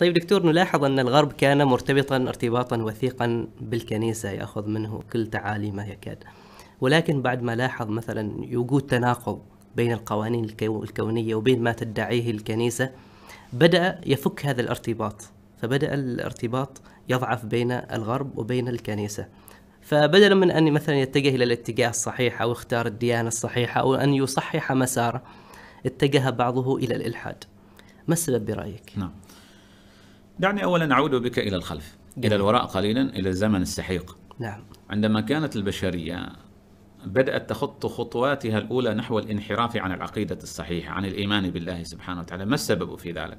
طيب دكتور نلاحظ أن الغرب كان مرتبطا ارتباطا وثيقا بالكنيسة يأخذ منه كل تعاليمه يكاد ولكن بعد ما لاحظ مثلا وجود تناقض بين القوانين الكونية وبين ما تدعيه الكنيسة بدأ يفك هذا الارتباط فبدأ الارتباط يضعف بين الغرب وبين الكنيسة فبدلا من أن مثلا يتجه إلى الاتجاه الصحيح أو اختار الديانة الصحيحة أو أن يصحح مساره اتجه بعضه إلى الإلحاد ما السبب برأيك؟ نعم دعني أولا أعود بك إلى الخلف جميل. إلى نعم. الوراء قليلا إلى الزمن السحيق نعم عندما كانت البشرية بدأت تخط خطواتها الأولى نحو الانحراف عن العقيدة الصحيحة عن الإيمان بالله سبحانه وتعالى ما السبب في ذلك؟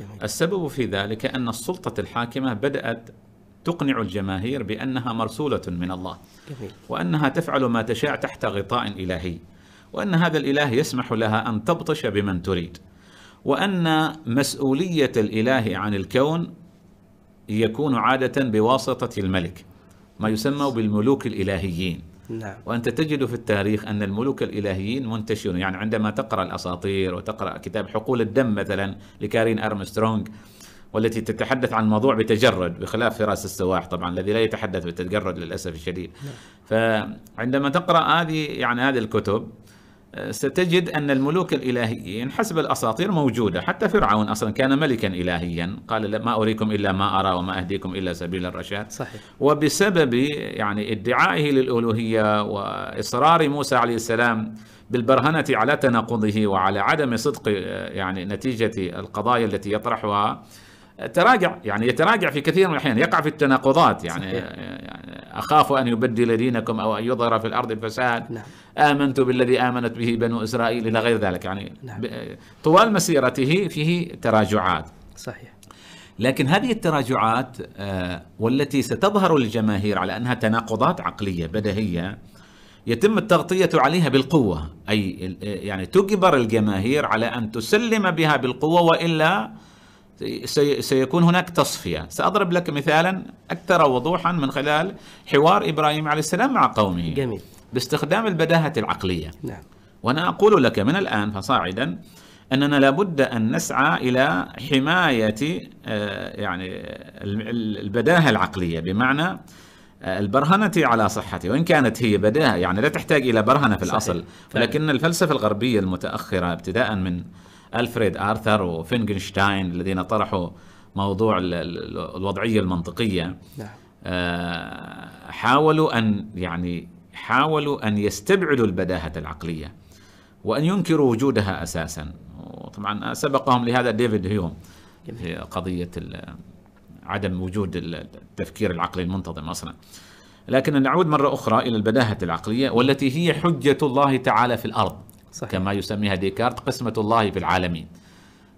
جميل. السبب في ذلك أن السلطة الحاكمة بدأت تقنع الجماهير بأنها مرسولة من الله جميل. وأنها تفعل ما تشاء تحت غطاء إلهي وأن هذا الإله يسمح لها أن تبطش بمن تريد وأن مسؤولية الإله عن الكون يكون عادة بواسطة الملك ما يسمى بالملوك الإلهيين نعم. وأنت تجد في التاريخ أن الملوك الإلهيين منتشرون يعني عندما تقرأ الأساطير وتقرأ كتاب حقول الدم مثلا لكارين أرمسترونغ والتي تتحدث عن الموضوع بتجرد بخلاف فراس السواح طبعا الذي لا يتحدث بتجرد للأسف الشديد نعم. فعندما تقرأ هذه يعني هذه الكتب ستجد أن الملوك الإلهيين حسب الأساطير موجودة حتى فرعون أصلا كان ملكا إلهيا قال ما أريكم إلا ما أرى وما أهديكم إلا سبيل الرشاد صحيح. وبسبب يعني ادعائه للألوهية وإصرار موسى عليه السلام بالبرهنة على تناقضه وعلى عدم صدق يعني نتيجة القضايا التي يطرحها تراجع يعني يتراجع في كثير من الاحيان يقع في التناقضات يعني صحيح. أخاف أن يبدل دينكم أو أن يظهر في الأرض الفساد نعم. آمنت بالذي آمنت به بنو إسرائيل إلى غير ذلك يعني نعم. طوال مسيرته فيه تراجعات صحيح لكن هذه التراجعات آه، والتي ستظهر للجماهير على انها تناقضات عقليه بدهيه يتم التغطيه عليها بالقوه اي آه، يعني تجبر الجماهير على ان تسلم بها بالقوه والا سيكون هناك تصفية سأضرب لك مثالا أكثر وضوحا من خلال حوار إبراهيم عليه السلام مع قومه جميل. باستخدام البداهة العقلية نعم. وأنا أقول لك من الآن فصاعدا أننا لابد أن نسعى إلى حماية آه، يعني البداهة العقلية بمعنى آه، البرهنة على صحته وإن كانت هي بداهة يعني لا تحتاج إلى برهنة في صحيح. الأصل ولكن الفلسفة الغربية المتأخرة ابتداء من ألفريد آرثر وفينغنشتاين الذين طرحوا موضوع الوضعية المنطقية نعم. آه، حاولوا أن يعني حاولوا أن يستبعدوا البداهة العقلية وأن ينكروا وجودها أساسا وطبعا سبقهم لهذا ديفيد هيوم في قضية عدم وجود التفكير العقلي المنتظم أصلا لكن نعود مرة أخرى إلى البداهة العقلية والتي هي حجة الله تعالى في الأرض صحيح. كما يسميها ديكارت قسمة الله في العالمين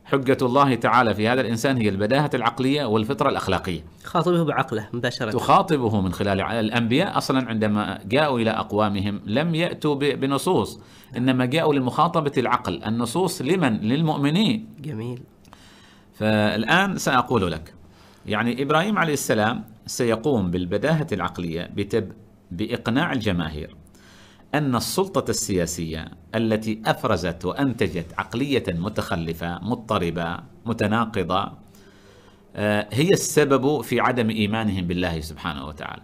حجة الله تعالى في هذا الإنسان هي البداهة العقلية والفطرة الأخلاقية خاطبه بعقله مباشرة تخاطبه من خلال الأنبياء أصلا عندما جاءوا إلى أقوامهم لم يأتوا بنصوص إنما جاءوا لمخاطبة العقل النصوص لمن؟ للمؤمنين جميل فالآن سأقول لك يعني إبراهيم عليه السلام سيقوم بالبداهة العقلية بتب بإقناع الجماهير أن السلطة السياسية التي أفرزت وأنتجت عقلية متخلفة مضطربة متناقضة آه، هي السبب في عدم إيمانهم بالله سبحانه وتعالى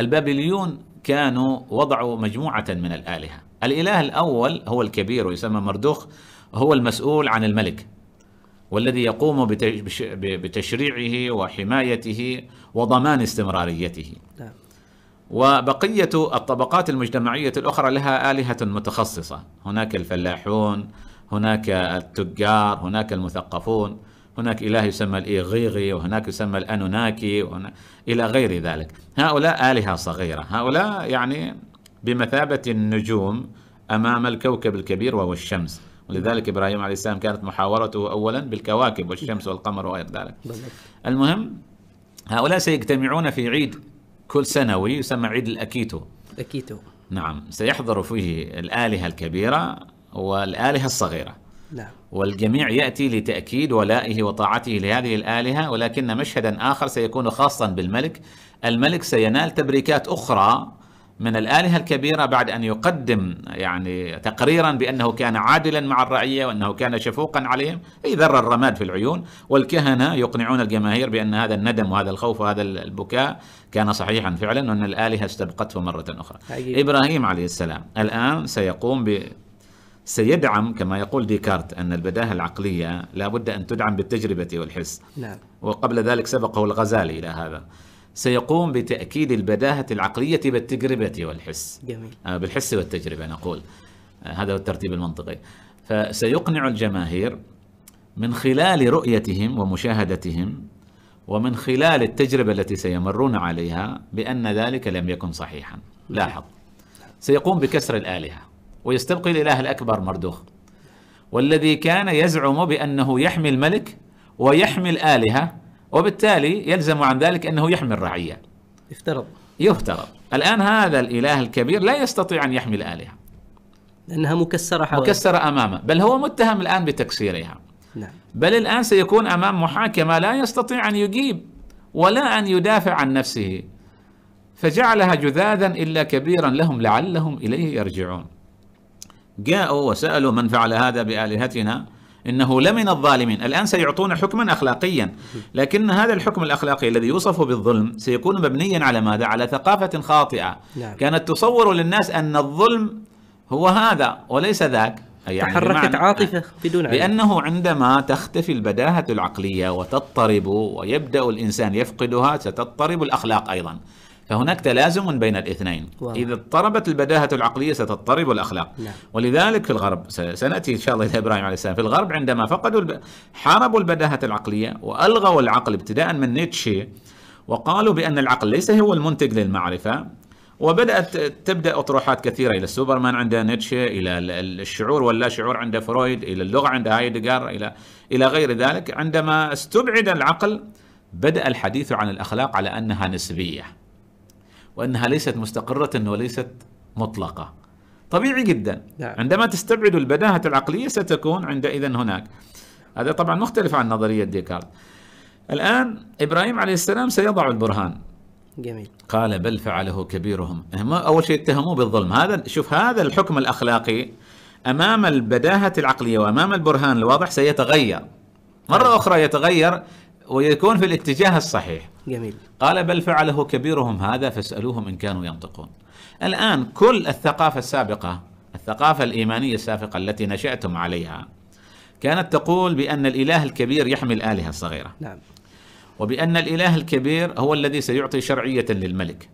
البابليون كانوا وضعوا مجموعة من الآلهة الإله الأول هو الكبير ويسمى مردوخ هو المسؤول عن الملك والذي يقوم بتشريعه وحمايته وضمان استمراريته نعم. وبقية الطبقات المجتمعية الأخرى لها آلهة متخصصة هناك الفلاحون هناك التجار هناك المثقفون هناك إله يسمى الإيغيغي وهناك يسمى الأنوناكي وهنا إلى غير ذلك هؤلاء آلهة صغيرة هؤلاء يعني بمثابة النجوم أمام الكوكب الكبير وهو الشمس ولذلك إبراهيم عليه السلام كانت محاورته أولا بالكواكب والشمس والقمر وغير ذلك المهم هؤلاء سيجتمعون في عيد كل سنوي يسمى عيد الأكيتو الأكيتو نعم سيحضر فيه الآلهة الكبيرة والآلهة الصغيرة نعم والجميع يأتي لتأكيد ولائه وطاعته لهذه الآلهة ولكن مشهدا آخر سيكون خاصا بالملك الملك سينال تبريكات أخرى من الآلهة الكبيرة بعد أن يقدم يعني تقريرا بأنه كان عادلا مع الرعية وأنه كان شفوقا عليهم يذر الرماد في العيون والكهنة يقنعون الجماهير بأن هذا الندم وهذا الخوف وهذا البكاء كان صحيحا فعلا وأن الآلهة استبقته مرة أخرى حقيقي. إبراهيم عليه السلام الآن سيقوم ب سيدعم كما يقول ديكارت أن البداهة العقلية لا بد أن تدعم بالتجربة والحس نعم. وقبل ذلك سبقه الغزالي إلى هذا سيقوم بتأكيد البداهة العقلية بالتجربة والحس جميل. آه، بالحس والتجربة نقول آه، هذا هو الترتيب المنطقي فسيقنع الجماهير من خلال رؤيتهم ومشاهدتهم ومن خلال التجربة التي سيمرون عليها بأن ذلك لم يكن صحيحا لاحظ سيقوم بكسر الآلهة ويستبقي الإله الأكبر مردوخ والذي كان يزعم بأنه يحمي الملك ويحمي الآلهة وبالتالي يلزم عن ذلك أنه يحمي الرعيه. يفترض يفترض الآن هذا الإله الكبير لا يستطيع أن يحمي الالهه. لأنها مكسرة حوالي. مكسرة أمامه بل هو متهم الآن بتكسيرها نعم. بل الآن سيكون أمام محاكمة لا يستطيع أن يجيب ولا أن يدافع عن نفسه فجعلها جذاذا إلا كبيرا لهم لعلهم إليه يرجعون جاءوا وسألوا من فعل هذا بآلهتنا إنه لمن الظالمين الآن سيعطون حكما أخلاقيا لكن هذا الحكم الأخلاقي الذي يوصف بالظلم سيكون مبنيا على ماذا؟ على ثقافة خاطئة نعم. كانت تصور للناس أن الظلم هو هذا وليس ذاك يعني تحركت عاطفة بدون علم لأنه عندما تختفي البداهة العقلية وتضطرب ويبدأ الإنسان يفقدها ستضطرب الأخلاق أيضا فهناك تلازم بين الاثنين واو. إذا اضطربت البداهة العقلية ستضطرب الأخلاق نعم. ولذلك في الغرب سنأتي إن شاء الله إلى إبراهيم عليه السلام في الغرب عندما فقدوا الب... حاربوا البداهة العقلية وألغوا العقل ابتداء من نيتشه وقالوا بأن العقل ليس هو المنتج للمعرفة وبدأت تبدأ أطروحات كثيرة إلى السوبرمان عند نيتشه إلى الشعور واللا شعور عند فرويد إلى اللغة عند هايدغر إلى إلى غير ذلك عندما استبعد العقل بدأ الحديث عن الأخلاق على أنها نسبية وأنها ليست مستقرة وليست مطلقة طبيعي جدا نعم. عندما تستبعد البداهة العقلية ستكون عندئذ هناك هذا طبعا مختلف عن نظرية ديكارت الآن إبراهيم عليه السلام سيضع البرهان جميل قال بل فعله كبيرهم هم أول شيء اتهموه بالظلم هذا شوف هذا الحكم الأخلاقي أمام البداهة العقلية وأمام البرهان الواضح سيتغير مرة طيب. أخرى يتغير ويكون في الاتجاه الصحيح جميل قال بل فعله كبيرهم هذا فاسألوهم إن كانوا ينطقون الآن كل الثقافة السابقة الثقافة الإيمانية السابقة التي نشأتم عليها كانت تقول بأن الإله الكبير يحمي الآلهة الصغيرة نعم وبأن الإله الكبير هو الذي سيعطي شرعية للملك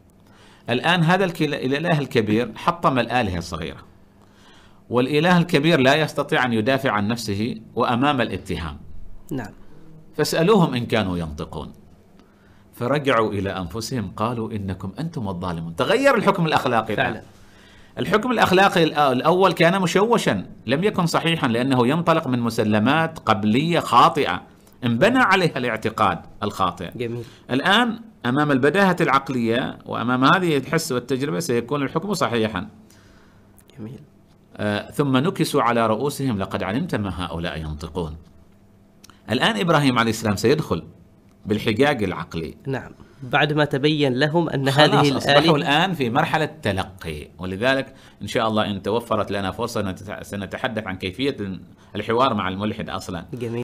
الآن هذا الإله الكبير حطم الآلهة الصغيرة والإله الكبير لا يستطيع أن يدافع عن نفسه وأمام الاتهام نعم فاسألوهم إن كانوا ينطقون فرجعوا إلى أنفسهم قالوا إنكم أنتم الظالمون تغير الحكم الأخلاقي فعلا الحكم الأخلاقي الأول كان مشوشا لم يكن صحيحا لأنه ينطلق من مسلمات قبلية خاطئة انبنى عليها الاعتقاد الخاطئ جميل. الآن أمام البداهة العقلية وأمام هذه الحس والتجربة سيكون الحكم صحيحا جميل آه ثم نكسوا على رؤوسهم لقد علمت ما هؤلاء ينطقون الآن إبراهيم عليه السلام سيدخل بالحجاج العقلي نعم بعد ما تبين لهم أن هذه الآلة أصبحوا الآن في مرحلة تلقي ولذلك إن شاء الله إن توفرت لنا فرصة سنتحدث عن كيفية الحوار مع الملحد أصلا جميل